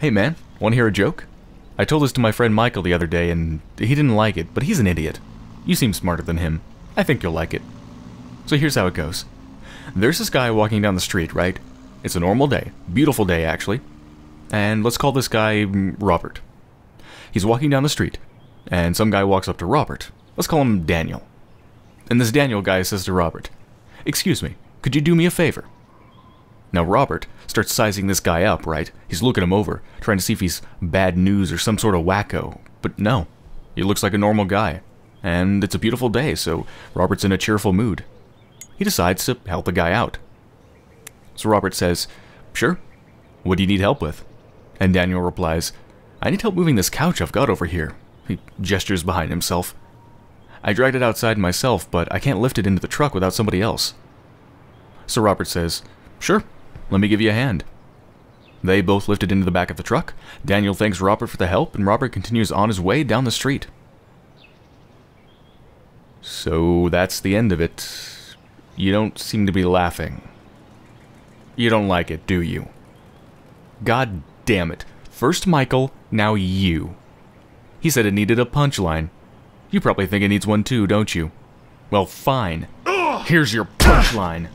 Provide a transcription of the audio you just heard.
Hey man, wanna hear a joke? I told this to my friend Michael the other day and he didn't like it, but he's an idiot. You seem smarter than him. I think you'll like it. So here's how it goes. There's this guy walking down the street, right? It's a normal day. Beautiful day, actually. And let's call this guy Robert. He's walking down the street, and some guy walks up to Robert. Let's call him Daniel. And this Daniel guy says to Robert, Excuse me, could you do me a favor? Now Robert starts sizing this guy up, right? He's looking him over, trying to see if he's bad news or some sort of wacko. But no, he looks like a normal guy. And it's a beautiful day, so Robert's in a cheerful mood. He decides to help the guy out. So Robert says, Sure, what do you need help with? And Daniel replies, I need help moving this couch I've got over here. He gestures behind himself. I dragged it outside myself, but I can't lift it into the truck without somebody else. So Robert says, Sure, let me give you a hand. They both lifted into the back of the truck. Daniel thanks Robert for the help, and Robert continues on his way down the street. So that's the end of it. You don't seem to be laughing. You don't like it, do you? God damn it. First Michael, now you. He said it needed a punchline. You probably think it needs one too, don't you? Well, fine. Here's your punchline.